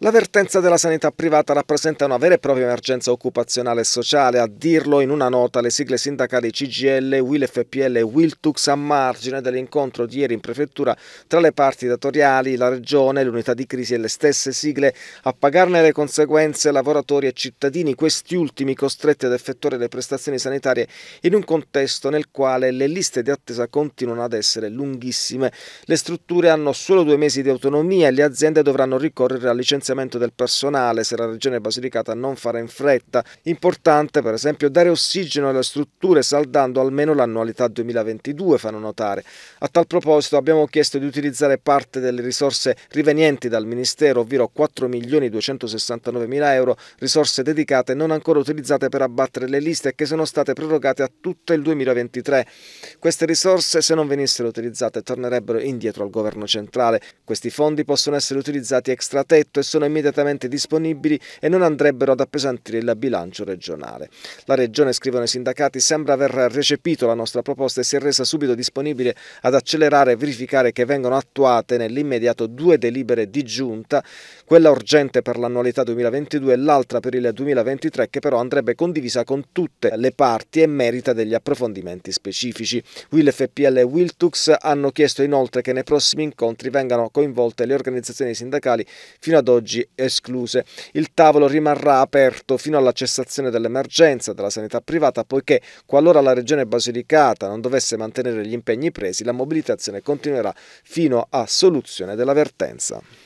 L'avvertenza della sanità privata rappresenta una vera e propria emergenza occupazionale e sociale, a dirlo in una nota le sigle sindacali CGL, FPL e WILTUX a margine dell'incontro di ieri in prefettura tra le parti datoriali, la regione, l'unità di crisi e le stesse sigle, a pagarne le conseguenze lavoratori e cittadini, questi ultimi costretti ad effettuare le prestazioni sanitarie in un contesto nel quale le liste di attesa continuano ad essere lunghissime. Le strutture hanno solo due mesi di autonomia e le aziende dovranno ricorrere a licenziamenti potenziamento del personale se la Regione Basilicata non farà in fretta. Importante per esempio dare ossigeno alle strutture saldando almeno l'annualità 2022, fanno notare. A tal proposito abbiamo chiesto di utilizzare parte delle risorse rivenienti dal Ministero, ovvero 4.269.000 euro, risorse dedicate non ancora utilizzate per abbattere le liste che sono state prorogate a tutto il 2023. Queste risorse, se non venissero utilizzate, tornerebbero indietro al governo centrale. Questi fondi possono essere utilizzati extratetto e soprattutto sono immediatamente disponibili e non andrebbero ad appesantire il bilancio regionale. La Regione, scrivono i sindacati, sembra aver recepito la nostra proposta e si è resa subito disponibile ad accelerare e verificare che vengano attuate nell'immediato due delibere di giunta, quella urgente per l'annualità 2022 e l'altra per il 2023 che però andrebbe condivisa con tutte le parti e merita degli approfondimenti specifici. Will FPL e Wiltux hanno chiesto inoltre che nei prossimi incontri vengano coinvolte le organizzazioni sindacali fino ad oggi oggi escluse. Il tavolo rimarrà aperto fino alla cessazione dell'emergenza della sanità privata poiché qualora la Regione Basilicata non dovesse mantenere gli impegni presi, la mobilitazione continuerà fino a soluzione della vertenza.